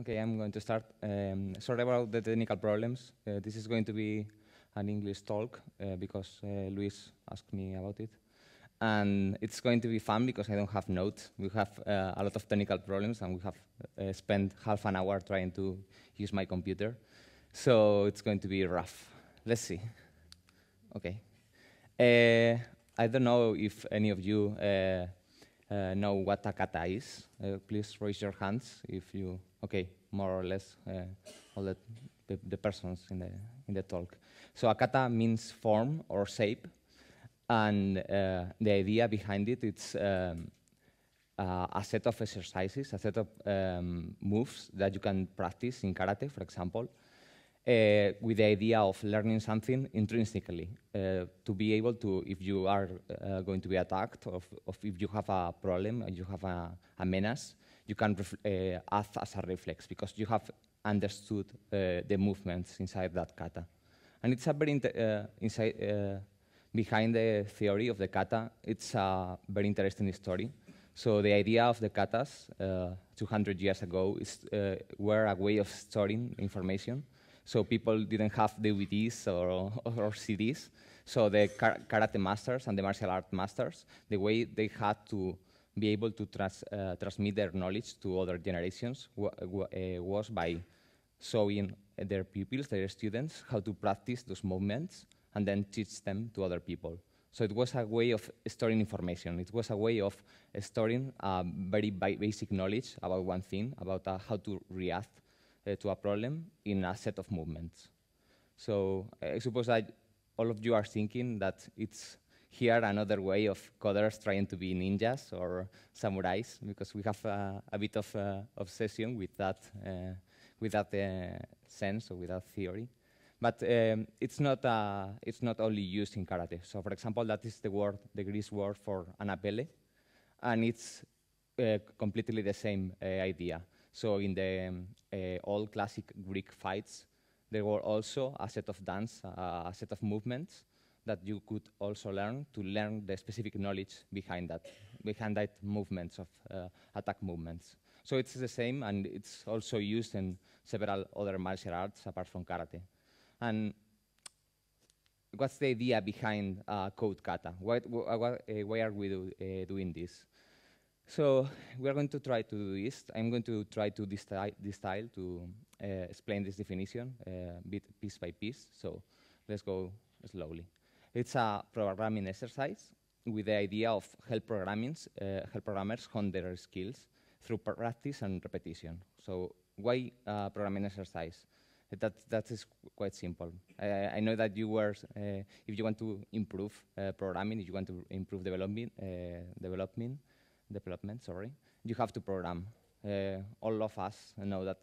Okay, I'm going to start. Um, sorry about the technical problems. Uh, this is going to be an English talk uh, because uh, Luis asked me about it. And it's going to be fun because I don't have notes. We have uh, a lot of technical problems and we have uh, spent half an hour trying to use my computer. So it's going to be rough. Let's see. Okay. Uh, I don't know if any of you know what a kata is. please raise your hands if you okay, more or less uh, all the, the, persons in the, in the talk. So akata means form or shape, and uh, the idea behind it it's um, uh, a set of exercises, a set of um, moves that you can practice in karate, for example, uh, with the idea of learning something intrinsically uh, to be able to, if you are uh, going to be attacked, or if, if you have a problem, or you have a, a menace, you can uh, act as a reflex because you have understood uh, the movements inside that kata. And it's a very uh, inside, behind the theory of the kata, it's a very interesting story. So the idea of the katas uh, 200 years ago is, uh, were a way of storing information. So people didn't have DVDs or, or, CDs. So the kar karate masters and the martial art masters, the way they had to be able to trans, uh, transmit their knowledge to other generations uh, was by showing their pupils, their students, how to practice those movements and then teach them to other people. So it was a way of storing information. It was a way of storing um, very basic knowledge about one thing, about uh, how to react uh, to a problem in a set of movements. So I suppose that all of you are thinking that it's here another way of coders trying to be ninjas or samurais because we have uh, a bit of uh, obsession with that uh, with that uh, sense or with that theory. But um, it's not uh, it's not only used in karate. So, for example, that is the word, the Greek word for anapele, and it's completely the same idea. So, in the um, classic Greek fights, there were also a set of dance, a set of movements that you could also learn to learn the specific knowledge behind that, behind that movements of uh, attack movements. So it's the same, and it's also used in several other martial arts apart from karate. And what's the idea behind uh, code kata? Why, uh, why are we do, uh, doing this? So we're going to try to do this. I'm going to try to distil, to uh, explain this definition uh, bit piece by piece. So let's go slowly. It's a programming exercise with the idea of help, uh, help programmers hone their skills through practice and repetition. So why uh, programming exercise? That, that is quite simple. I know that you were, uh, if you want to improve uh, programming, if you want to improve development, uh, development, development, sorry, you have to program. all of us know that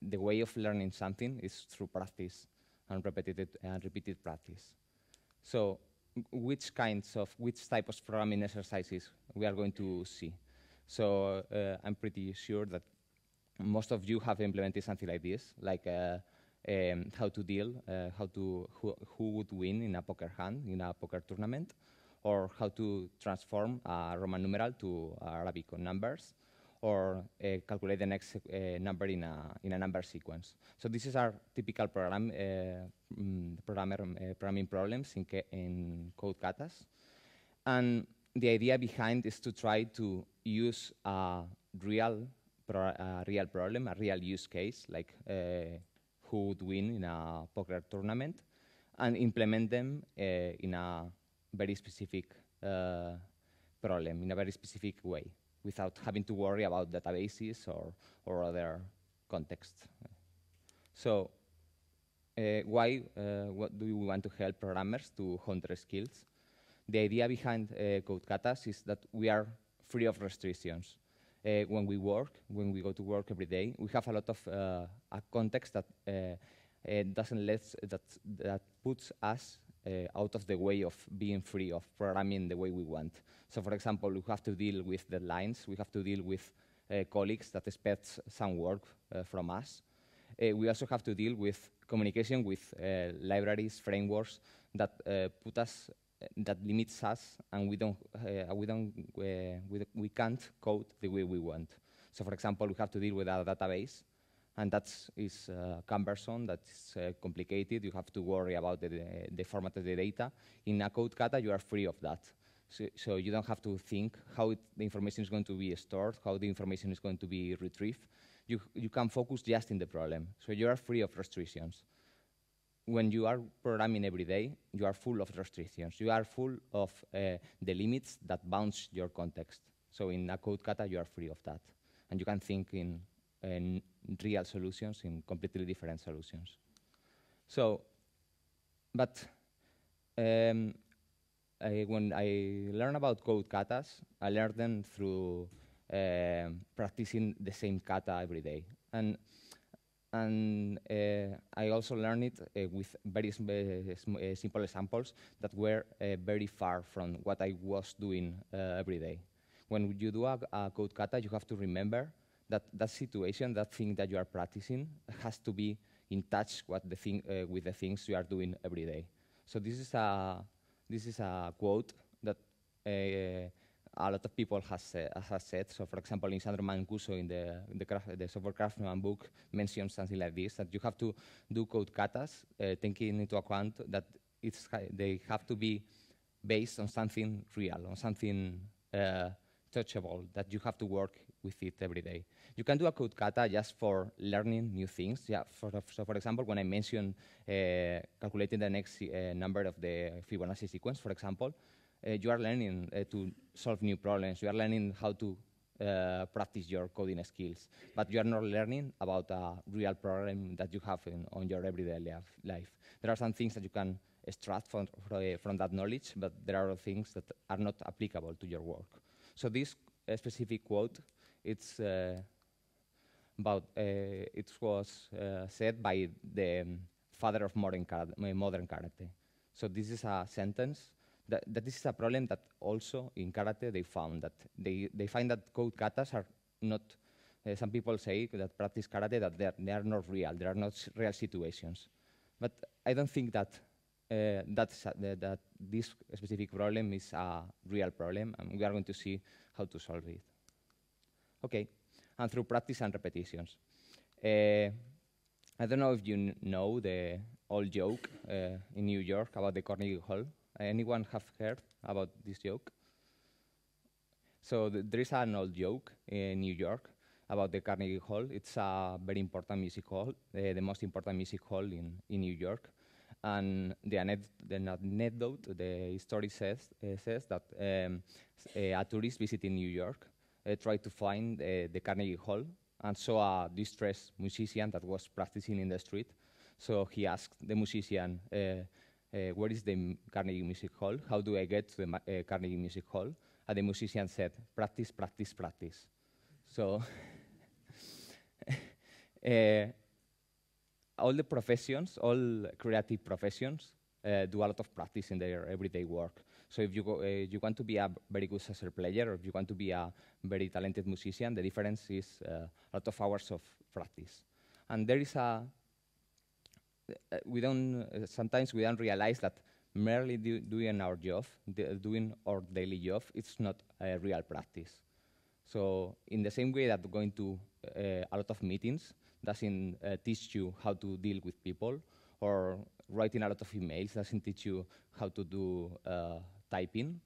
the way of learning something is through practice and repeated and repeated practice. So which kinds of, which type of programming exercises we are going to see. So uh, I'm pretty sure that most of you have implemented something like this, like uh, um, how to deal, uh, how to, who, who would win in a poker hand, in a poker tournament, or how to transform a Roman numeral to Arabic numbers, or uh, calculate the next eh, number in a, in a number sequence. So this is our typical program, eh, mm, programmer, programming problems in, in code katas. And the idea behind is to try to use a real, pro a real problem, a real use case, like who would win in a poker tournament, and implement them in a very specific problem, in a very specific way without having to worry about databases or, or other contexts. So uh, why uh, what do we want to help programmers to hone their skills? The idea behind uh, CodeCatas is that we are free of restrictions. Uh, when we work, when we go to work every day, we have a lot of uh, a context that uh, uh, doesn't let that that puts us uh, out of the way of being free, of programming the way we want. So for example, we have to deal with deadlines, we have to deal with uh, colleagues that expect some work uh, from us. we also have to deal with communication with libraries, frameworks that put us that limits us and we don't uh, we don't uh, we, we can't code the way we want so for example we have to deal with a database and that is uh, cumbersome, that's uh, complicated, you have to worry about the, the, the, format of the data. In a code kata, you are free of that. So, so you don't have to think how it, the information is going to be stored, how the information is going to be retrieved. You, you can focus just in the problem. So you are free of restrictions. When you are programming every day, you are full of restrictions. You are full of uh, the limits that bounds your context. So in a code kata, you are free of that. And you can think in, in real solutions in completely different solutions. So, but um, I, when I learn about code katas, I learn them through uh, practicing the same kata every day. And and uh, I also learned it uh, with very sm uh, sm uh, simple examples that were uh, very far from what I was doing every day. When you do a, a code kata, you have to remember that that situation, that thing that you are practicing, has to be in touch what the thing, uh, with the things you are doing every day. So this is a this is a quote that uh, a lot of people has, uh, has said. So, for example, Lisandro Mancuso in the in the, craft, the software craftsman book mentions something like this: that you have to do code katas, uh, taking into account that it's they have to be based on something real, on something uh, touchable that you have to work with it every day. You can do a code kata just for learning new things. Yeah, for, so for example, when I mentioned uh, calculating the next uh, number of the Fibonacci sequence, for example, uh, you are learning eh, to solve new problems. You are learning how to practice your coding skills, but you are not learning about a real problem that you have in, on your everyday life. There are some things that you can extract from, from that knowledge, but there are things that are not applicable to your work. So this specific quote it's uh, about uh, it was uh, said by the um, father of modern karate, modern karate. So this is a sentence that, that this is a problem that also in karate they found that they, they find that code katas are not. some people say that practice karate that they are, they are not real. There are not real situations, but I don't think that. Uh, that's, that this specific problem is a real problem, and we are going to see how to solve it. Okay, and through practice and repetitions. Uh, I don't know if you know the old joke uh, in New York about the Carnegie Hall. Anyone have heard about this joke? So th there is an old joke in New York about the Carnegie Hall. It's a very important music hall, uh, the most important music hall in, in New York. And the, anecdote, the story says, uh, says that um, a tourist visiting New York uh, tried to find uh, the Carnegie Hall and saw a distressed musician that was practicing in the street. So he asked the musician, uh, where is the Carnegie Music Hall? How do I get to the Carnegie Music Hall? And the musician said, practice, practice, practice. So all the professions, all creative professions, uh, do a lot of practice in their everyday work. So if you, go, uh, you want to be a very good session player, or if you want to be a very talented musician, the difference is uh, a lot of hours of practice. And there is a, we don't, sometimes we don't realize that merely do, doing our job, doing our daily job, it's not a real practice. So in the same way that going to uh, a lot of meetings doesn't uh, teach you how to deal with people, or writing a lot of emails doesn't teach you how to do uh, typing.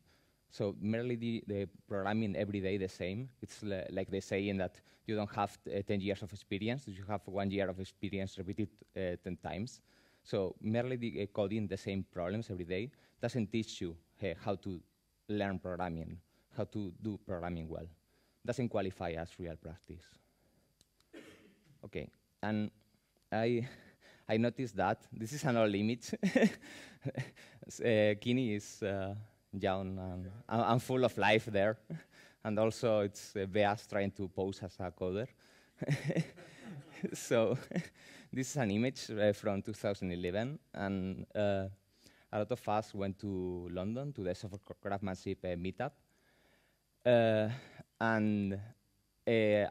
So merely the, the, programming every day the same. It's like they saying that you don't have uh, 10 years of experience. You have one year of experience repeated uh, 10 times. So merely the, uh, coding the same problems every day doesn't teach you hey, how to learn programming, how to do programming well. Doesn't qualify as real practice. okay, and I I noticed that. This is an old image. uh, Guinea is uh, young and, and, full of life there. and also it's uh, Beas trying to pose as a coder. so this is an image uh, from 2011. And a lot of us went to London to the Software Craftsmanship meetup. and I,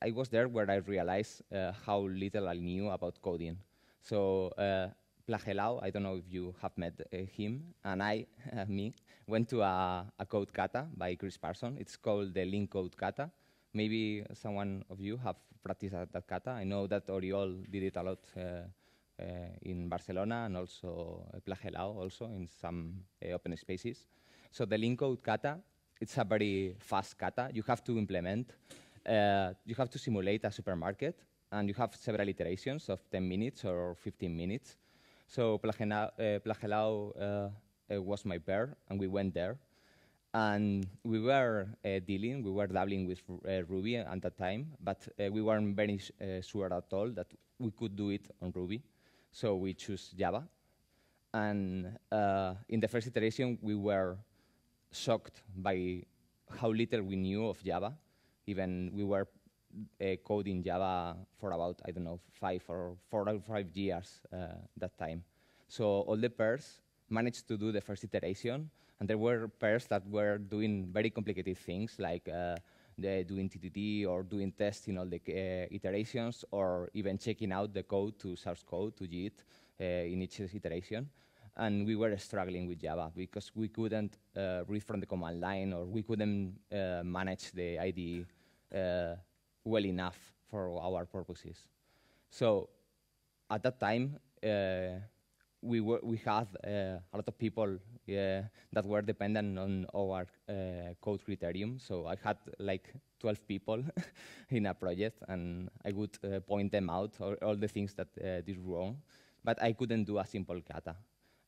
I was there where I realized uh, how little I knew about coding. So uh, Plagelau, I don't know if you have met uh, him, and I, me, went to a, a, code kata by Chris Parson. It's called the link code kata. Maybe someone of you have practiced that, that kata. I know that Oriol did it a lot uh, uh in Barcelona and also uh, Plagelau also in some uh, open spaces. So the link code kata, it's a very fast kata. You have to implement, uh, you have to simulate a supermarket and you have several iterations of 10 minutes or 15 minutes. So eh, Plagelau, uh, eh, uh, eh, was my pair, and we went there. And we were dealing, we were dabbling with Ruby at that time, but we weren't very sure at all that we could do it on Ruby. So we chose Java. And in the first iteration, we were shocked by how little we knew of Java. Even we were uh, code in Java for about, I don't know, five or four or five years uh, that time. So all the pairs managed to do the first iteration, and there were pairs that were doing very complicated things like uh, doing TTT or doing tests in all the uh, iterations or even checking out the code to source code to Git uh, in each iteration. And we were struggling with Java because we couldn't uh, read from the command line or we couldn't uh, manage the IDE well enough for our purposes. So at that time, uh, we, were, we had uh, a lot of people uh, that were dependent on our uh, code criterion. So I had like 12 people in a project, and I would uh, point them out, all, all the things that did wrong. But I couldn't do a simple kata.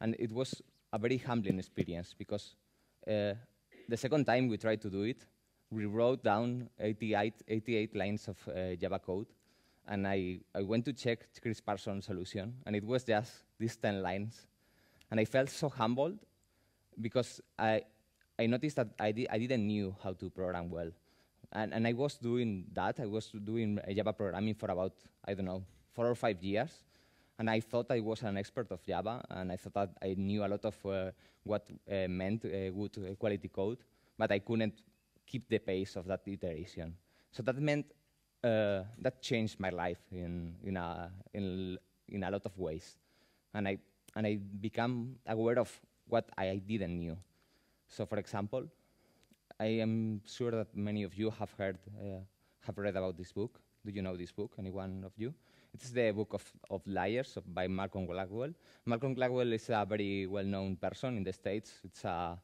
And it was a very humbling experience because the second time we tried to do it, rewrote down 88, 88 lines of uh, Java code, and I, I went to check Chris Parsons' solution, and it was just these 10 lines. And I felt so humbled because I, I noticed that I, di I didn't knew how to program well. And, and I was doing that. I was doing uh, Java programming for about, I don't know, four or five years. And I thought I was an expert of Java, and I thought that I knew a lot of uh, what uh, meant uh, good quality code, but I couldn't keep the pace of that iteration. So that meant uh, that changed my life in in a in, in a lot of ways, and I and I became aware of what I didn't knew. So, for example, I am sure that many of you have heard uh, have read about this book. Do you know this book? Anyone of you? It's the book of, of liars by Malcolm Gladwell. Malcolm Gladwell is a very well-known person in the States. It's a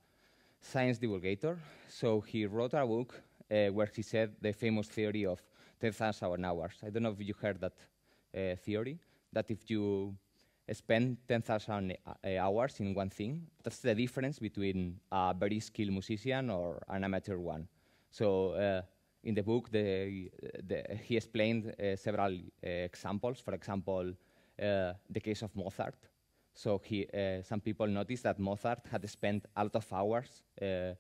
science divulgator. So he wrote a book uh, where he said the famous theory of 10,000 hours. I don't know if you heard that uh, theory, that if you spend 10,000 uh, hours in one thing, that's the difference between a very skilled musician or an amateur one. So uh, in the book, the, the, he explained uh, several uh, examples. For example, the case of Mozart, so he, uh, some people noticed that Mozart had spent a lot of hours uh, uh,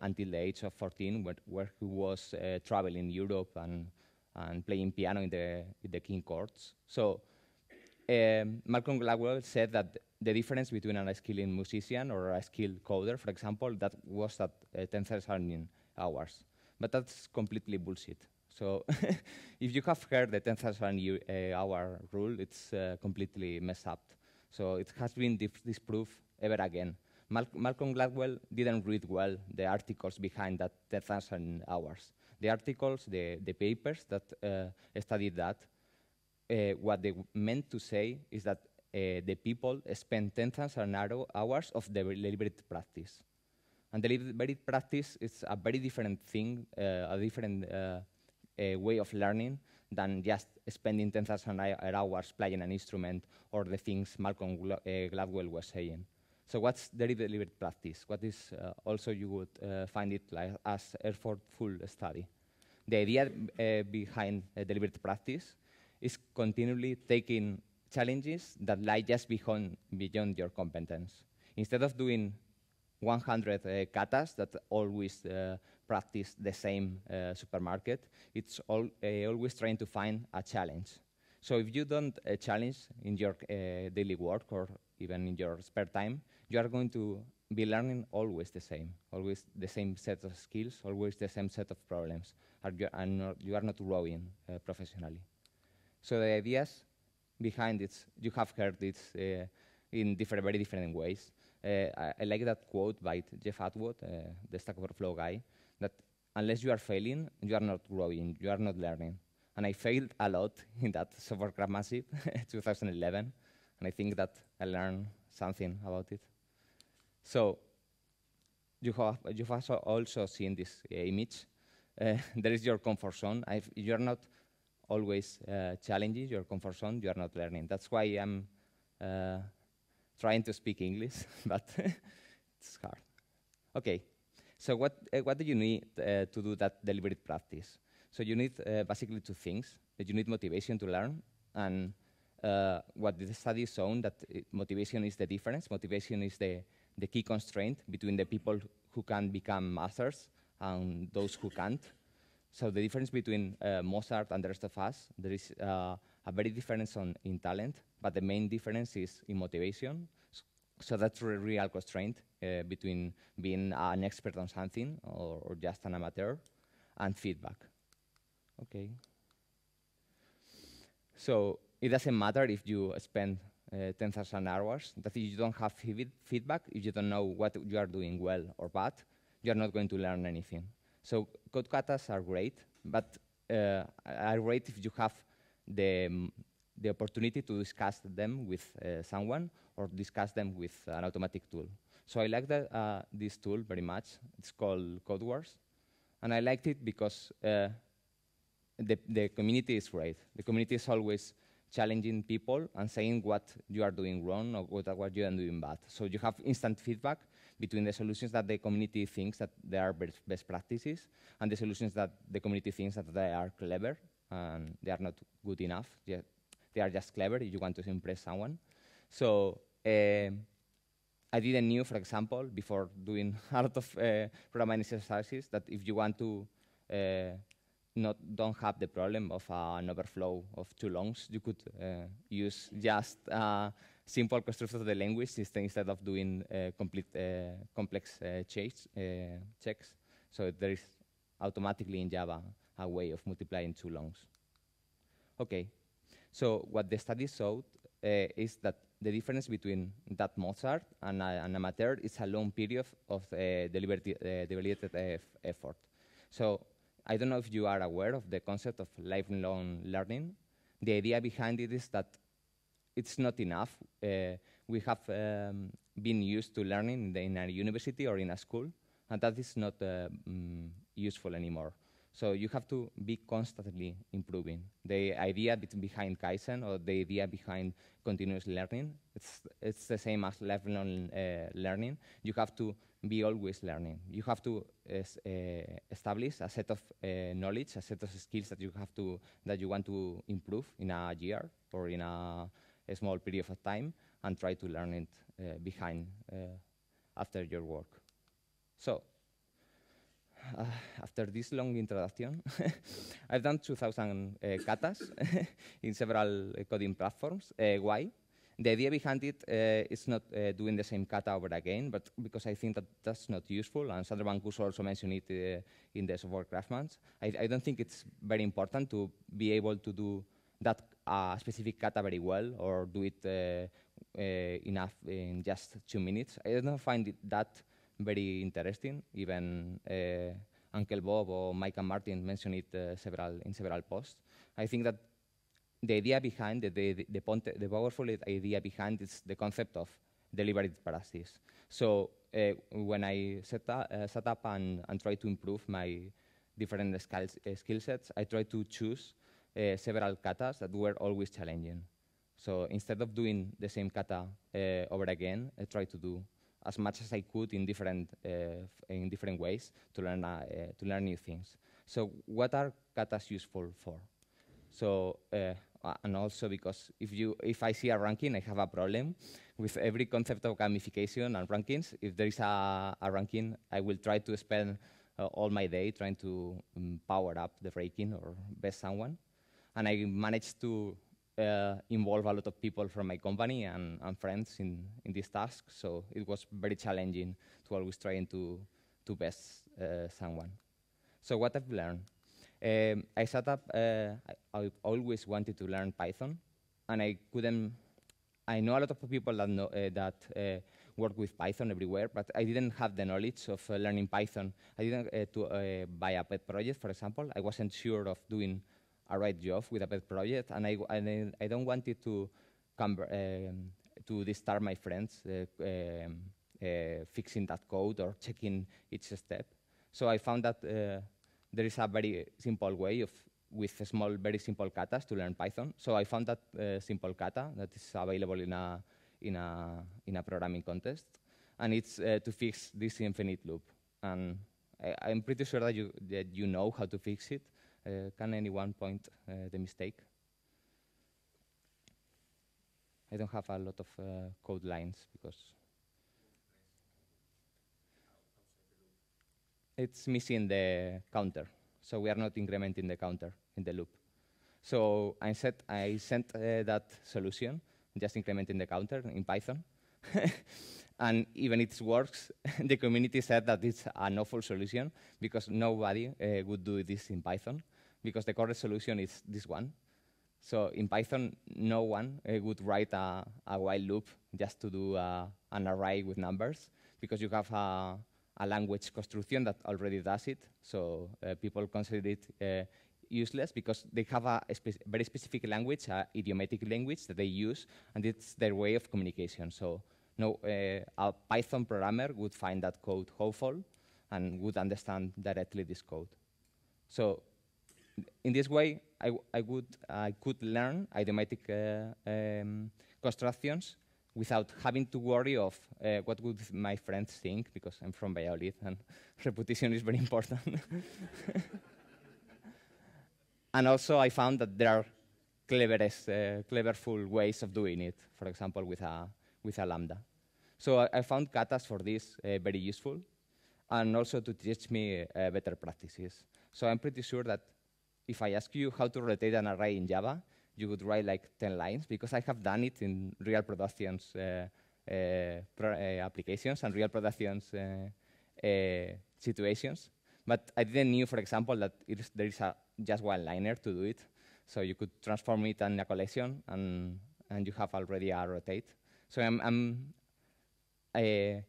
until the age of 14, where, where he was traveling Europe and, and playing piano in the, in the king courts. So um, Malcolm Gladwell said that the difference between a skilled musician or a skilled coder, for example, that was at uh, 10,000 hours. But that's completely bullshit. So if you have heard the 10,000 uh, hour rule, it's uh, completely messed up. So it has been disproved ever again. Mal Malcolm Gladwell didn't read well the articles behind that 10,000 hours. The articles, the, the papers that uh, studied that, uh, what they meant to say is that uh, the people spend 10,000 hours of deliberate practice. And deliberate practice is a very different thing, uh, a different uh, uh way of learning than just spending 10,000 er, hours playing an instrument or the things Malcolm eh, Gladwell was saying. So what's the deliberate practice? What is uh, also you would uh, find it like as effortful study? The idea uh, behind eh, deliberate practice is continually taking challenges that lie just beyond, beyond your competence. Instead of doing 100 katas that always practice the same uh, supermarket. It's all, uh, always trying to find a challenge. So if you don't uh, challenge in your uh, daily work or even in your spare time, you are going to be learning always the same, always the same set of skills, always the same set of problems, and you are not, you are not growing professionally. So the ideas behind it, you have heard it uh, in different, very different ways. Uh, I, I, like that quote by Jeff Atwood, uh, the Stack Overflow guy, that unless you are failing, you are not growing, you are not learning. And I failed a lot in that software craft massive 2011, and I think that I learned something about it. So you have, you have also seen this uh, image. Uh, there is your comfort zone. I've, you're not always uh, challenging your comfort zone. You are not learning. That's why I'm uh, trying to speak English, but it's hard. Okay. So what, eh, what do you need eh, to do that deliberate practice? So you need eh, basically two things. You need motivation to learn, and what the study shown that motivation is the difference. Motivation is the, the key constraint between the people who can become masters and those who can't. So the difference between uh, Mozart and the rest of us, there is uh, a very difference on, in talent, but the main difference is in motivation so that's a real constraint uh, between being an expert on something or, or, just an amateur and feedback. Okay. So it doesn't matter if you spend uh, 10,000 hours, that if you don't have feedback, if you don't know what you are doing well or bad, you are not going to learn anything. So code katas are great, but uh, are great if you have the the opportunity to discuss them with uh, someone or discuss them with uh, an automatic tool. So I like that, uh, this tool very much. It's called Code Wars. And I liked it because uh, the, the community is great. The community is always challenging people and saying what you are doing wrong or what, what you are doing bad. So you have instant feedback between the solutions that the community thinks that they are best practices and the solutions that the community thinks that they are clever and they are not good enough yet they are just clever if you want to impress someone. So eh, I didn't knew, for example, before doing a lot of uh, programming exercises, that if you want to uh, not don't have the problem of uh, an overflow of two longs, you could use just simple constructors of the language instead of doing complete complex chase, checks. So there is automatically in Java a way of multiplying two longs. Okay, so what the study showed uh, is that the difference between that Mozart and uh, an amateur is a long period of uh, deliberated effort. So I don't know if you are aware of the concept of lifelong learning. The idea behind it is that it's not enough. we have um, been used to learning in, a university or in a school, and that is not um, useful anymore. So you have to be constantly improving. The idea behind Kaizen or the idea behind continuous learning, it's, it's the same as lifelong uh, learning. You have to be always learning. You have to uh, establish a set of uh, knowledge, a set of skills that you have to that you want to improve in a year or in a, a small period of time, and try to learn it uh, behind uh, after your work. So uh, after this long introduction, I've done 2,000 uh, eh, katas in several eh, coding platforms. Eh, why? The idea behind it is not doing the same kata over again, but because I think that that's not useful, and Sandra Van Kus also mentioned it in the software craftsman. I, I don't think it's very important to be able to do that uh, specific kata very well or do it uh, uh, enough in just two minutes. I don't find it that very interesting. Even uh, Uncle Bob or Mike and Martin mentioned it uh, several in several posts. I think that the idea behind the, the, the, the powerful idea behind is the concept of deliberate practice. So uh, when I set, up, uh, set up and, and to improve my different skills, uh, skill sets, I try to choose uh, several katas that were always challenging. So instead of doing the same kata over again, I try to do as much as I could in different, eh, in different ways to learn, eh, to learn new things. So what are katas useful for? So uh, and also because if you if I see a ranking, I have a problem with every concept of gamification and rankings. If there is a, a ranking, I will try to spend uh, all my day trying to um, power up the ranking or best someone, and I manage to uh, involve a lot of people from my company and, and friends in, in this task. So it was very challenging to always trying to, to best uh, someone. So what I've learned. Um, I set up, uh, I, I always wanted to learn Python and I couldn't, I know a lot of people that, know, uh, that uh, work with Python everywhere, but I didn't have the knowledge of uh, learning Python. I didn't to buy a pet project, for example. I wasn't sure of doing a right job with a pet project, and I, and I don't want it to um, to disturb my friends uh, um, uh, fixing that code or checking each step. So I found that uh, there is a very simple way of with a small, very simple katas to learn Python. So I found that uh, simple kata that is available in a in a in a programming contest, and it's uh, to fix this infinite loop. And I, am pretty sure that you that you know how to fix it, uh, can anyone point uh, the mistake? I don't have a lot of uh, code lines because it's missing the counter. So we are not incrementing the counter in the loop. So I, set, I sent uh, that solution, just incrementing the counter in Python. And even it works, the community said that it's an awful solution because nobody uh, would do this in Python because the correct solution is this one. So in Python, no one uh, would write a, a, while loop just to do uh, an array with numbers because you have a, a, language construction that already does it. So uh, people consider it uh, useless because they have a very specific language, a idiomatic language that they use, and it's their way of communication. So no, eh, a Python programmer would find that code hopeful and would understand directly this code. So in this way, I, I, would, I could learn idiomatic uh, um, constructions without having to worry of uh, what would my friends think, because I'm from Valladolid and reputation is very important. and also I found that there are cleverest, uh, cleverful ways of doing it, for example, with a with a lambda. So I, I found katas for this uh, very useful, and also to teach me uh, better practices. So I'm pretty sure that if I ask you how to rotate an array in Java, you would write like 10 lines, because I have done it in real uh, uh, productions uh, applications and real productions uh, situations. But I didn't knew, for example, that there is a, just one liner to do it. So you could transform it in a collection, and, and you have already a rotate. So I'm, I'm uh,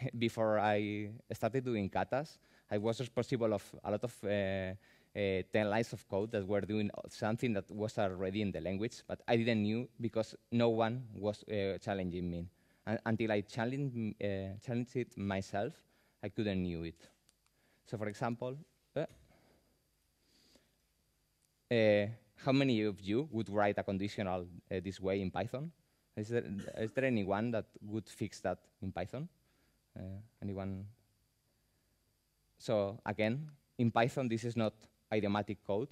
before I started doing katas, I was responsible of a lot of uh, uh, 10 lines of code that were doing something that was already in the language, but I didn't knew because no one was uh, challenging me. And until I challenged, uh, challenged it myself, I couldn't knew it. So for example, how many of you would write a conditional this way in Python? Is there, is there anyone that would fix that in Python? Uh, anyone? So again, in Python, this is not idiomatic code,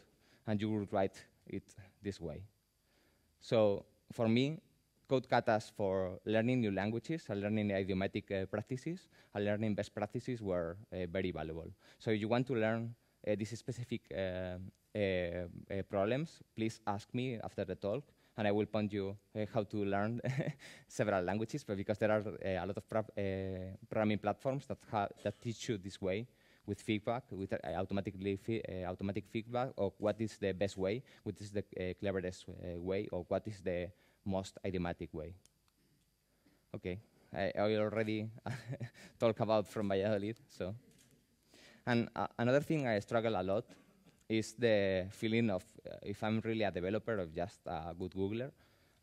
and you would write it this way. So for me, code katas for learning new languages and learning idiomatic uh, practices and learning best practices were uh, very valuable. So if you want to learn uh, these specific uh, uh, problems, please ask me after the talk, and I will point you uh, how to learn several languages, but because there are uh, a lot of eh, programming platforms that, that teach you this way with feedback, with automatically fe automatic feedback, or what is the best way, what is the cleverest way, or what is the most idiomatic way. Okay, I, I already talked about from Valladolid, so. And uh, another thing I struggle a lot is the feeling of uh, if I'm really a developer or just a good Googler.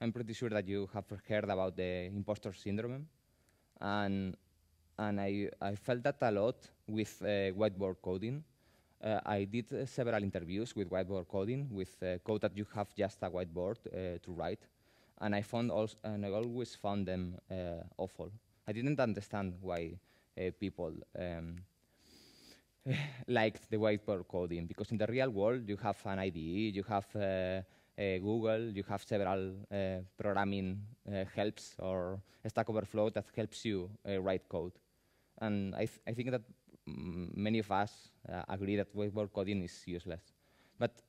I'm pretty sure that you have heard about the imposter syndrome, and and I I felt that a lot with uh, whiteboard coding. Uh, I did uh, several interviews with whiteboard coding with uh, code that you have just a whiteboard uh, to write, and I found and I always found them awful. I didn't understand why people um, Like the whiteboard coding because in the real world you have an IDE, you have uh, uh, Google, you have several uh, programming uh, helps or Stack Overflow that helps you write code. And I, th I think that many of us agree that whiteboard coding is useless. But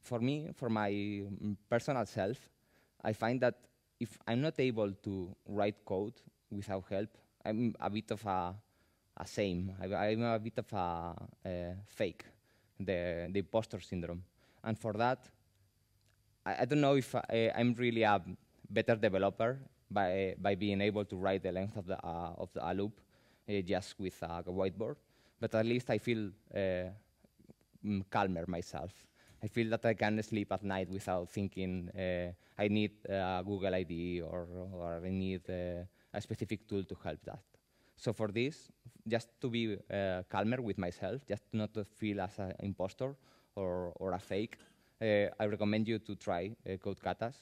for me, for my mm, personal self, I find that if I'm not able to write code without help, I'm a bit of a a same. I, am a bit of a, fake, the, the imposter syndrome. And for that, I, I don't know if I, am eh, really a better developer by, by being able to write the length of the, uh, of the loop uh, just with a whiteboard, but at least I feel uh, calmer myself. I feel that I can sleep at night without thinking I need a Google ID or, or I need a specific tool to help that. So for this, just to be uh, calmer with myself, just not to feel as an impostor or, or a fake, uh, I recommend you to try uh, Code Katas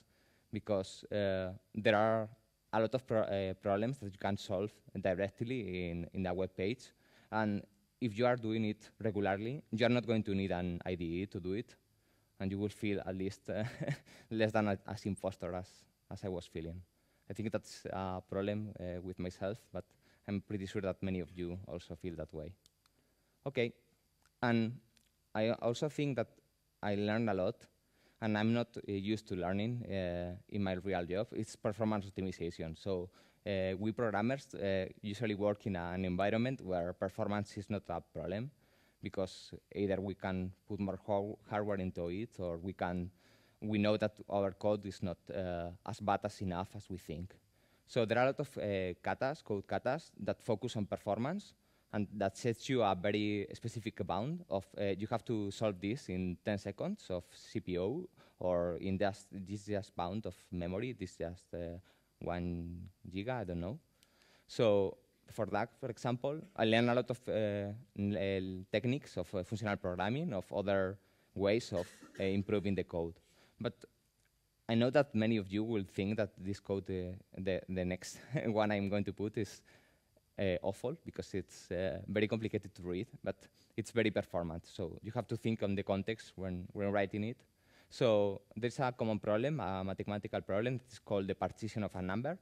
because uh, there are a lot of pro uh, problems that you can solve directly in, in a web page. And if you are doing it regularly, you are not going to need an IDE to do it. And you will feel at least uh, less than a, as impostor as, as I was feeling. I think that's a problem with myself, but I'm pretty sure that many of you also feel that way. Okay, and I also think that I learned a lot, and I'm not uh, used to learning uh, in my real job. It's performance optimization. So uh, we programmers uh, usually work in an environment where performance is not a problem, because either we can put more hardware into it, or we can we know that our code is not uh, as bad as enough as we think. So there are a lot of uh, katas, code katas, that focus on performance and that sets you a very specific bound of uh, you have to solve this in 10 seconds of CPU or in this just bound of memory, this just uh, one giga, I don't know. So for that, for example, I learned a lot of uh, techniques of functional programming, of other ways of improving the code. But I know that many of you will think that this code, uh, the, the next one I'm going to put, is uh, awful because it's uh, very complicated to read, but it's very performant. So you have to think on the context when, we're writing it. So there's a common problem, a mathematical problem. It's called the partition of a number.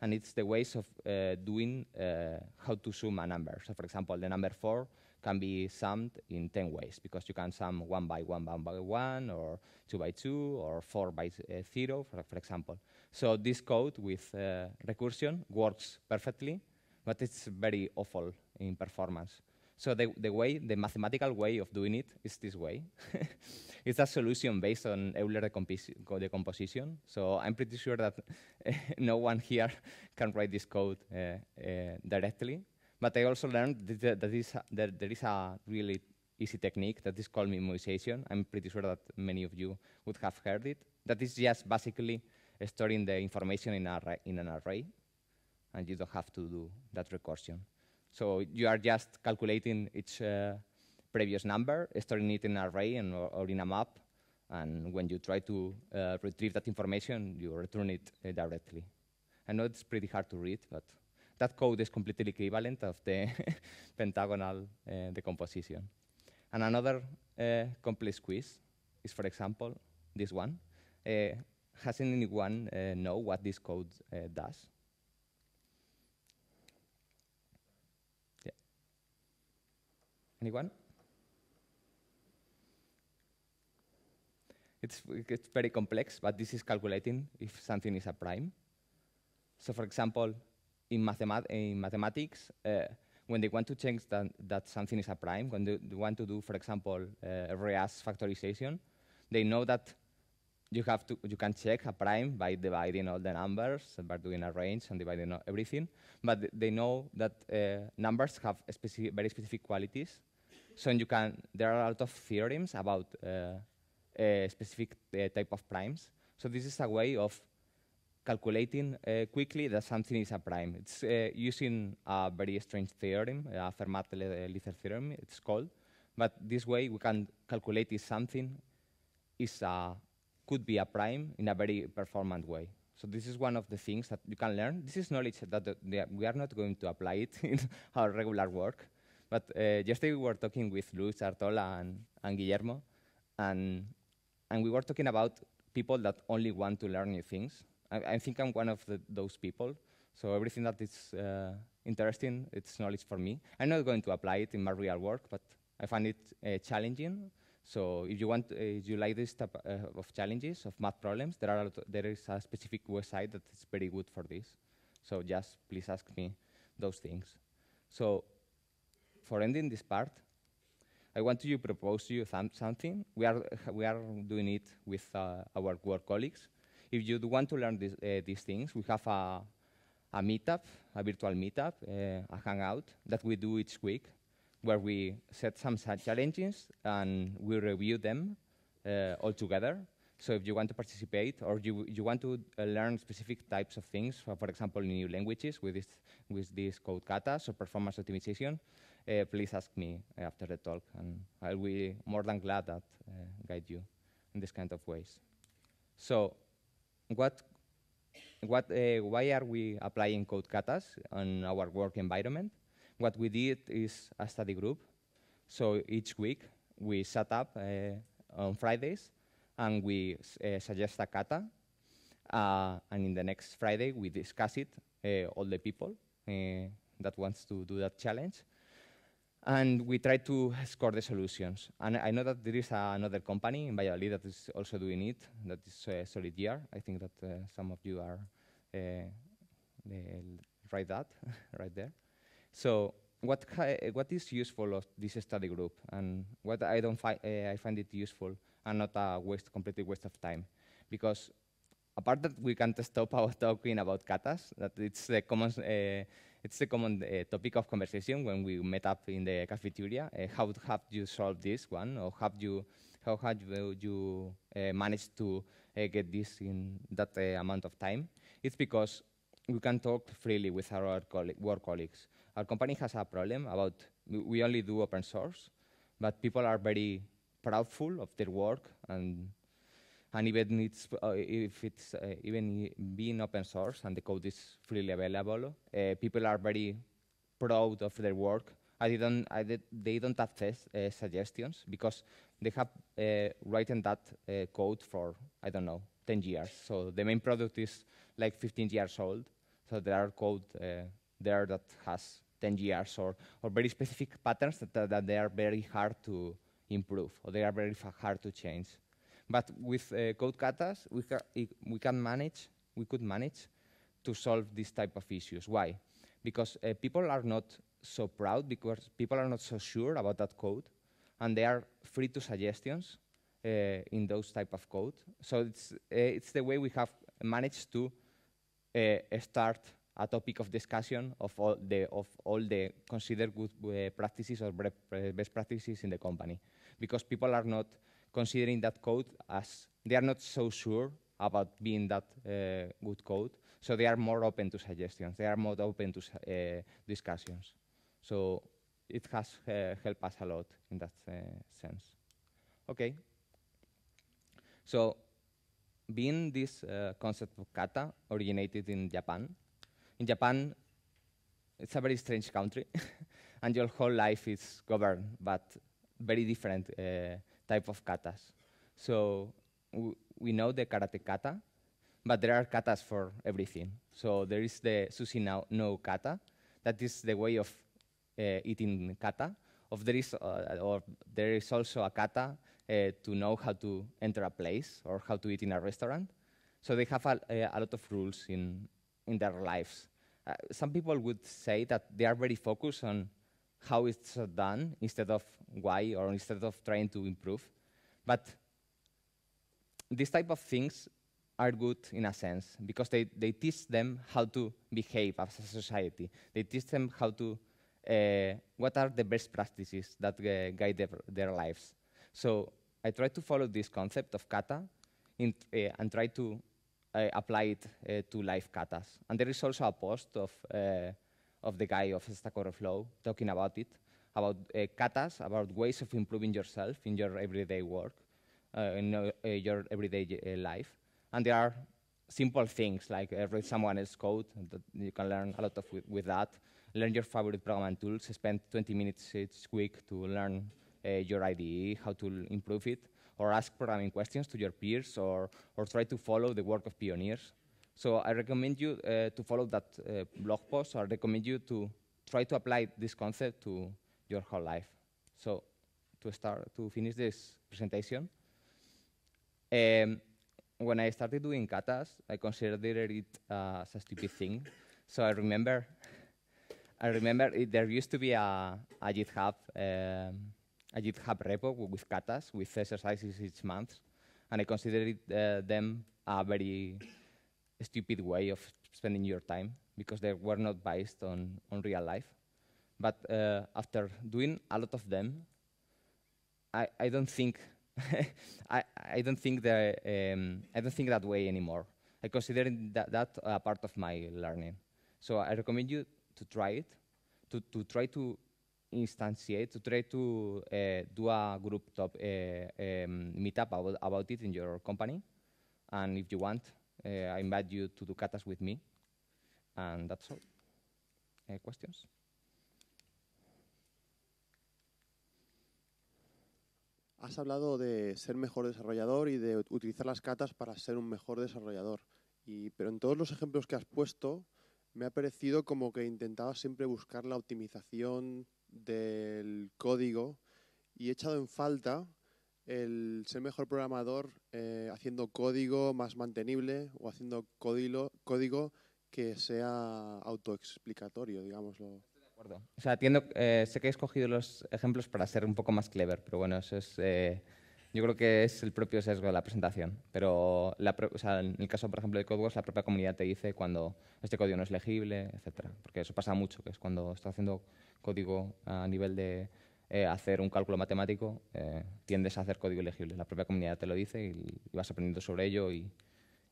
And it's the ways of uh, doing uh, how to sum a number. So for example, the number 4 can be summed in 10 ways because you can sum one by one, one by one, or two by two, or four by uh, zero, for, for, example. So this code with uh, recursion works perfectly, but it's very awful in performance. So the, the way, the mathematical way of doing it is this way. it's a solution based on Euler decomposition. So I'm pretty sure that no one here can write this code uh, uh directly but I also learned that that, is, that there is a really easy technique that is called memoization. I'm pretty sure that many of you would have heard it. That is just basically storing the information in, array, in an array, and you don't have to do that recursion. So you are just calculating each uh, previous number, storing it in an array and, or, or, in a map, and when you try to uh, retrieve that information, you return it uh, directly. I know it's pretty hard to read, but that code is completely equivalent of the pentagonal eh, decomposition. And another eh, complex quiz is, for example, this one. Eh, has anyone know what this code does? Anyone? It's, it's very complex, but this is calculating if something is a prime. So for example, in, mathemat in mathematics, uh, when they want to check that, that something is a prime, when they, they want to do, for example, uh, reverse factorization, they know that you have to you can check a prime by dividing all the numbers, by doing a range and dividing everything. But th they know that uh, numbers have very specific qualities, so you can there are a lot of theorems about uh, specific uh, type of primes. So this is a way of calculating uh, quickly that something is a prime. It's uh, using a very strange theorem, a Fermat-Litzer theorem, it's called. But this way, we can calculate if something is a, could be a prime in a very performant way. So this is one of the things that you can learn. This is knowledge that the, we are not going to apply it in our regular work. But uh, yesterday we were talking with Luis Artola and, and Guillermo, and, and we were talking about people that only want to learn new things I, I, think I'm one of the, those people. So everything that is uh, interesting, it's knowledge for me. I'm not going to apply it in my real work, but I find it uh, challenging. So if you want, uh, if you like this type uh, of challenges, of math problems, there, are there is a specific website that is very good for this. So just please ask me those things. So for ending this part, I want to propose to you something. We are, we are doing it with uh, our work colleagues if you want to learn this, uh, these things, we have a, a meetup, a virtual meetup, uh, a hangout that we do each week, where we set some challenges and we review them uh, all together. So if you want to participate or you, you want to uh, learn specific types of things, for, for example, new languages with this, with this code kata, so performance optimization, uh, please ask me after the talk. And I'll be more than glad that uh, guide you in this kind of ways. So what, what, uh, why are we applying code katas on our work environment? What we did is a study group. So each week we set up uh, on Fridays and we uh, suggest a kata. Uh, and in the next Friday we discuss it, all the people that wants to do that challenge and we try to score the solutions. And I know that there is another company in Valladolid that is also doing it, that is uh, Solid Year. I think that uh, some of you are uh, right that, right there. So what, what is useful of this study group and what I, don't fi uh, I find it useful and not a waste, completely waste of time? Because apart that we can't stop our talking about katas, that it's the common uh, it's a common uh, topic of conversation when we met up in the cafeteria. Uh, how have you solved this one, or have you, how have you uh, uh managed to uh, get this in that uh, amount of time? It's because we can talk freely with our work colleagues. Our company has a problem about we only do open source, but people are very proudful of their work and and even it's, uh, if it's uh, even being open source and the code is freely available, uh, people are very proud of their work. I didn't, I did, they don't have test, uh, suggestions because they have uh, written that uh, code for, I don't know, 10 years. So the main product is like 15 years old. So there are code there that has 10 years or, or very specific patterns that, that they are very hard to improve or they are very hard to change. But with uh, code katas, we, ca we can manage, we could manage to solve this type of issues. Why? Because uh, people are not so proud, because people are not so sure about that code, and they are free to suggestions uh, in those type of code. So it's, uh, it's the way we have managed to uh, start a topic of discussion of all the, of all the considered good uh, practices or best practices in the company, because people are not considering that code as they are not so sure about being that uh, good code. So they are more open to suggestions. They are more open to uh, discussions. So it has uh, helped us a lot in that uh, sense. Okay. So being this uh, concept of kata originated in Japan, in Japan, it's a very strange country, and your whole life is governed, but very different uh, type of katas. So we know the karate kata, but there are katas for everything. So there is the sushi no, no kata, that is the way of uh, eating kata. Of there is, uh, or there is also a kata uh, to know how to enter a place or how to eat in a restaurant. So they have a, eh, a lot of rules in in their lives. Uh, some people would say that they are very focused on how it's done instead of why or instead of trying to improve. But these type of things are good in a sense because they, they teach them how to behave as a society. They teach them how to, uh, what are the best practices that uh, guide their, their, lives. So I try to follow this concept of kata in, uh, and try to uh, apply it uh, to life katas. And there is also a post of uh, of the guy of Stack Overflow talking about it, about uh, katas, about ways of improving yourself in your everyday work, uh, in uh, uh, your everyday life. And there are simple things like read someone else's code, you can learn a lot of with, with, that. Learn your favorite programming tools, spend 20 minutes each week to learn your IDE, how to improve it, or ask programming questions to your peers, or, or try to follow the work of pioneers. So I recommend you uh, to follow that uh, blog post. I recommend you to try to apply this concept to your whole life. So to start to finish this presentation, um, when I started doing katas, I considered it uh, as a stupid thing. So I remember, I remember it, there used to be a, a GitHub um, a GitHub repo with katas with exercises each month, and I considered it, uh, them a very stupid way of spending your time because they were not based on, on real life. But uh, after doing a lot of them, I, I don't think I, I don't think that um, I don't think that way anymore. I consider that, that a part of my learning. So I recommend you to try it, to, to try to instantiate, to try to uh, do a group top uh, um, meetup about, about it in your company, and if you want, Eh, I invite you to do katas with me. And that's all. Has hablado de ser mejor desarrollador y de utilizar las catas para ser un mejor desarrollador. pero en todos los ejemplos que has puesto, me ha parecido como que intentabas siempre buscar la optimización del código y he echado en falta el ser mejor programador eh, haciendo código más mantenible o haciendo código que sea autoexplicatorio, digámoslo. Estoy de acuerdo. O sea, eh, sé que he escogido los ejemplos para ser un poco más clever, pero bueno, eso es, eh, yo creo que es el propio sesgo de la presentación. Pero o sea, en el caso, por ejemplo, de codewars la propia comunidad te dice cuando este código no es legible, etcétera, porque eso pasa mucho, que es cuando estás haciendo código a nivel de eh, hacer un cálculo matemático, eh, tiendes a hacer código ilegible. La propia comunidad te lo dice y, vas aprendiendo sobre ello y,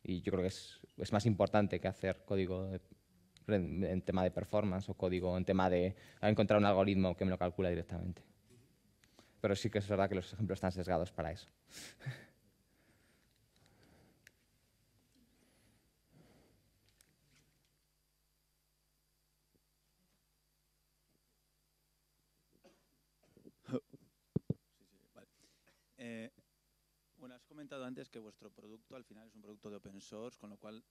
yo creo que es, más importante que hacer código en tema de performance o código en tema de encontrar un algoritmo que me lo calcula directamente. Pero sí que es verdad que los ejemplos están sesgados para eso. Eh, bueno, has comentado antes que vuestro producto al final es un producto de open source, con lo cual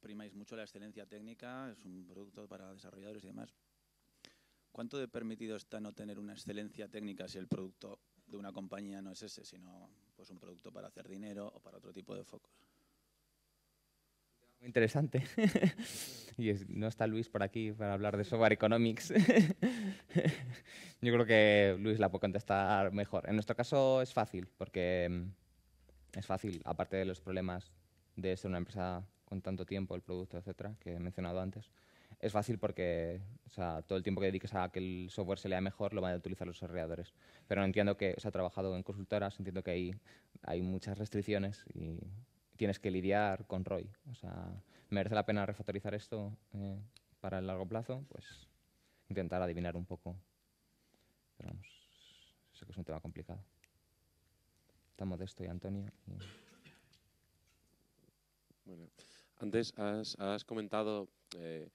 primáis mucho la excelencia técnica, es un producto para desarrolladores y demás. ¿Cuánto de permitido está no tener una excelencia técnica si el producto de una compañía no es ese, sino pues un producto para hacer dinero o para otro tipo de focos? Muy interesante. y no está Luis por aquí para hablar de software economics. Yo creo que Luis la puede contestar mejor. En nuestro caso es fácil, porque mm, es fácil, aparte de los problemas de ser una empresa con tanto tiempo, el producto, etcétera, que he mencionado antes. Es fácil porque o sea, todo el tiempo que dediques a que el software se lea mejor lo van a utilizar los desarrolladores. Pero entiendo que se ha trabajado en consultoras, entiendo que hay, hay muchas restricciones y tienes que lidiar con Roy O sea, ¿merece la pena refactorizar esto eh, para el largo plazo? Pues intentar adivinar un poco. Pero vamos, sé que es un tema complicado. Está Modesto y Antonio. Bueno, antes has, comentado eh,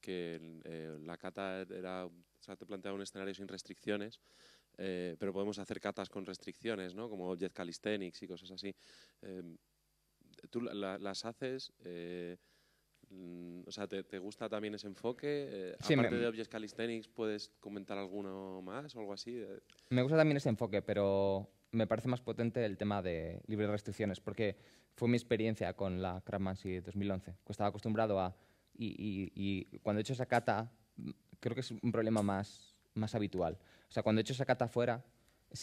que eh, la cata era, o sea, te planteaba un escenario sin restricciones. Eh, pero podemos hacer catas con restricciones, ¿no? Como Jet Calisthenics y cosas así. Em, ¿Tú las haces? Mm, o sea, ¿te, gusta también ese enfoque? Eh, aparte de Object Calisthenics, ¿puedes comentar alguno más o algo así? Eh, me gusta también ese enfoque, pero me parece más potente el tema de libres restricciones, porque fue mi experiencia con la Crabmancy 2011. Estaba acostumbrado a... Y, cuando he hecho esa cata, mm, creo que es un problema más, más habitual. O sea, cuando he hecho esa cata fuera,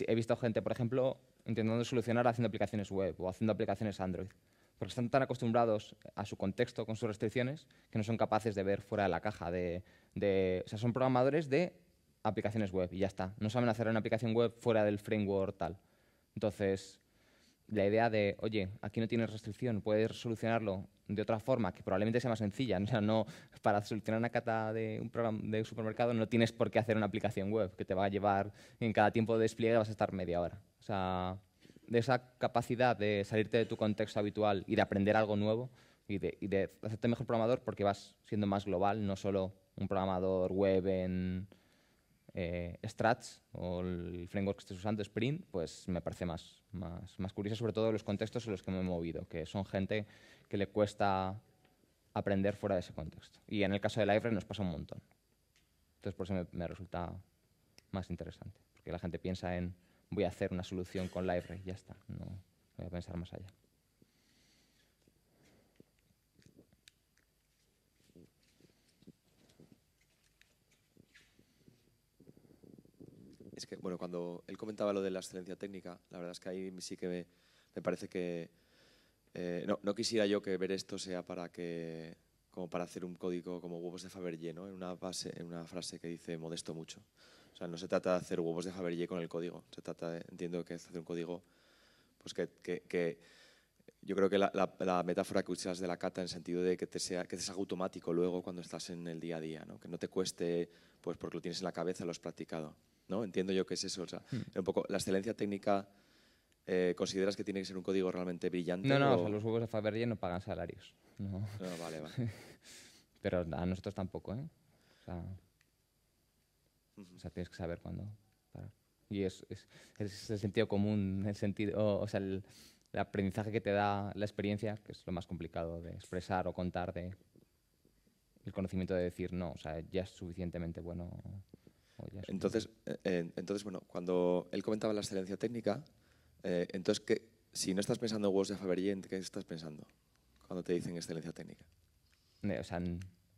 he visto gente, por ejemplo, intentando solucionar haciendo aplicaciones web o haciendo aplicaciones Android porque están tan acostumbrados a su contexto con sus restricciones que no son capaces de ver fuera de la caja. De, o sea, son programadores de aplicaciones web y ya está. No saben hacer una aplicación web fuera del framework tal. Entonces, la idea de, oye, aquí no tienes restricción, puedes solucionarlo de otra forma que probablemente sea más sencilla. O sea, no, para solucionar una cata de un, programa, de supermercado no tienes por qué hacer una aplicación web que te va a llevar, en cada tiempo de despliegue vas a estar media hora. O sea, de esa capacidad de salirte de tu contexto habitual y de aprender algo nuevo y de, hacerte mejor programador porque vas siendo más global, no solo un programador web en eh, Strats o el framework que estés usando, Sprint, pues me parece más, más, más curioso, sobre todo los contextos en los que me he movido, que son gente que le cuesta aprender fuera de ese contexto. Y en el caso de Live nos pasa un montón. Entonces por eso me resulta más interesante, porque la gente piensa en voy a hacer una solución con LiveRay, ya está, no voy a pensar más allá. Es que, bueno, cuando él comentaba lo de la excelencia técnica, la verdad es que ahí sí que me, parece que... Eh, no, quisiera yo que ver esto sea para que como para hacer un código como huevos de Fabergé, ¿no? En una, base, en una frase que dice modesto mucho. O sea, no se trata de hacer huevos de Fabergé con el código. Se trata, de, entiendo que es hacer un código pues que, que, yo creo que la, metáfora que usas de la cata en el sentido de que te sea que te automático luego cuando estás en el día a día, ¿no? que no te cueste pues porque lo tienes en la cabeza, lo has practicado. ¿no? Entiendo yo que es eso. O sea, hmm. un poco, la excelencia técnica, eh, ¿consideras que tiene que ser un código realmente brillante? No, no, los huevos de Fabergé no pagan salarios. No, no ah, vale, vale. Pero a nosotros tampoco, ¿eh? O sea, tienes que saber cuándo Y es, es, el sentido común, el sentido, o sea, el, aprendizaje que te da la experiencia, que es lo más complicado de expresar o contar, de el conocimiento de decir no, o sea, ya es suficientemente bueno. entonces, eh, entonces, bueno, cuando él comentaba la excelencia técnica, eh, entonces, que si no estás pensando en huevos de Fabergé, ¿qué estás pensando cuando te dicen excelencia técnica? Eh, o sea,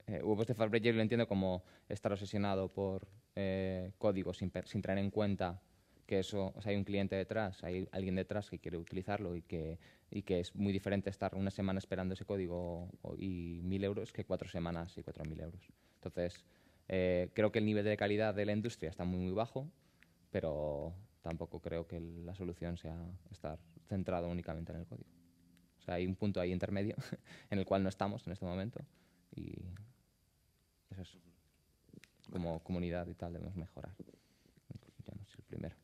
huevos de Fabergé lo entiendo como estar obsesionado por eh, código sin, sin, tener en cuenta que eso, o sea, hay un cliente detrás, hay alguien detrás que quiere utilizarlo y que, y que es muy diferente estar una semana esperando ese código y mil euros que cuatro semanas y cuatro mil euros. Entonces, eh, creo que el nivel de calidad de la industria está muy, muy bajo, pero tampoco creo que la solución sea estar centrado únicamente en el código. O sea, hay un punto ahí intermedio en el cual no estamos en este momento y eso es como comunidad y tal debemos mejorar. Ya no soy el primero.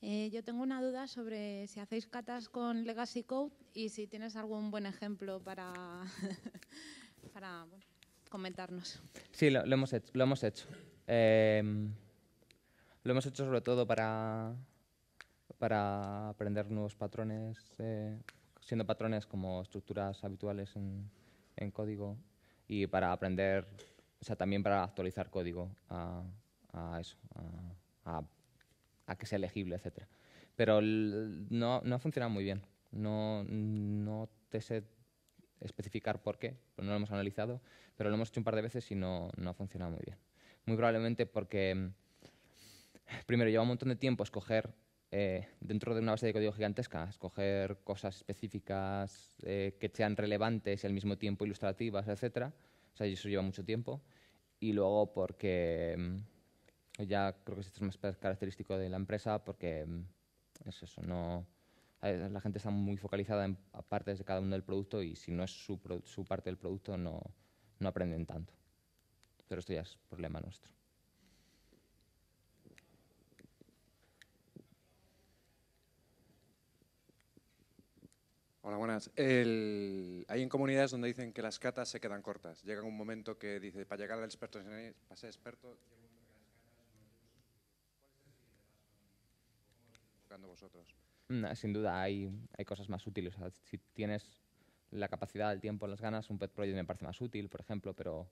Eh, yo tengo una duda sobre si hacéis catas con Legacy Code y si tienes algún buen ejemplo para, para comentarnos. Sí, lo, hemos hecho. Lo hemos hecho. Em, lo hemos hecho sobre todo para, para aprender nuevos patrones, eh, siendo patrones como estructuras habituales en, código y para aprender, o sea, también para actualizar código a, eso, a, que sea legible, etc. Pero no, no ha funcionado muy bien. No, te sé especificar por qué, pues no lo hemos analizado, pero lo hemos hecho un par de veces y no, no ha funcionado muy bien. Muy probablemente porque, primero, lleva un montón de tiempo escoger eh, dentro de una base de código gigantesca, escoger cosas específicas eh, que sean relevantes y al mismo tiempo ilustrativas, etcétera. O sea, eso lleva mucho tiempo. Y luego porque mm, ya creo que esto es más característico de la empresa porque mm, es eso, no la gente está muy focalizada en partes de cada uno del producto y si no es su, su parte del producto no, no aprenden tanto. Pero esto ya es problema nuestro. Hola, buenas. hay en comunidades donde dicen que las catas se quedan cortas. Llega un momento que dice, para llegar al experto, para ser experto, vosotros. sin duda, hay, hay cosas más útiles. si tienes la capacidad, el tiempo, las ganas, un pet project me parece más útil, por ejemplo, pero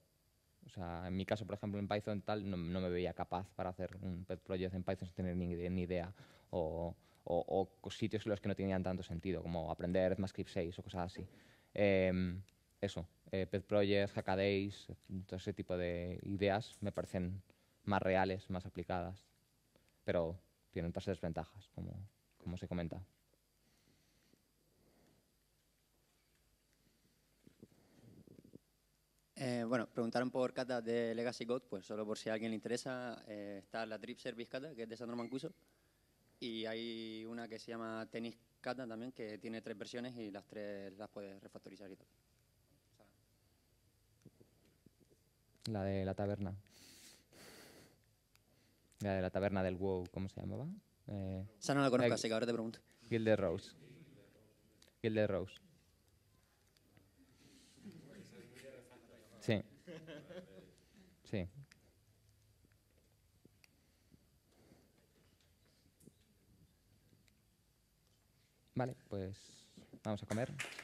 o sea, en mi caso, por ejemplo, en Python tal, no, no me veía capaz para hacer un pet project en Python sin tener ni, ni idea. O, o, sitios en los que no tenían tanto sentido, como aprender ECMAScript 6 o cosas así. Em, eso, eh, Pet Projects, Hackadays, todo ese tipo de ideas me parecen más reales, más aplicadas, pero tienen otras desventajas, como, se comenta. Eh, bueno, preguntaron por Cata de Legacy God, pues solo por si a alguien le interesa, eh, está la Trip Service Cata, que es de Sandro Mancuso, y hay una que se llama Tenis Kata también, que tiene tres versiones y las tres las puedes refactorizar y todo. La de la taberna. La de la taberna del WoW, ¿cómo se llamaba? Eh, Esa no la conozco, eh, así que ahora te pregunto. Gilded Rose. Rose. Sí. Sí. Vale, pues vamos a comer.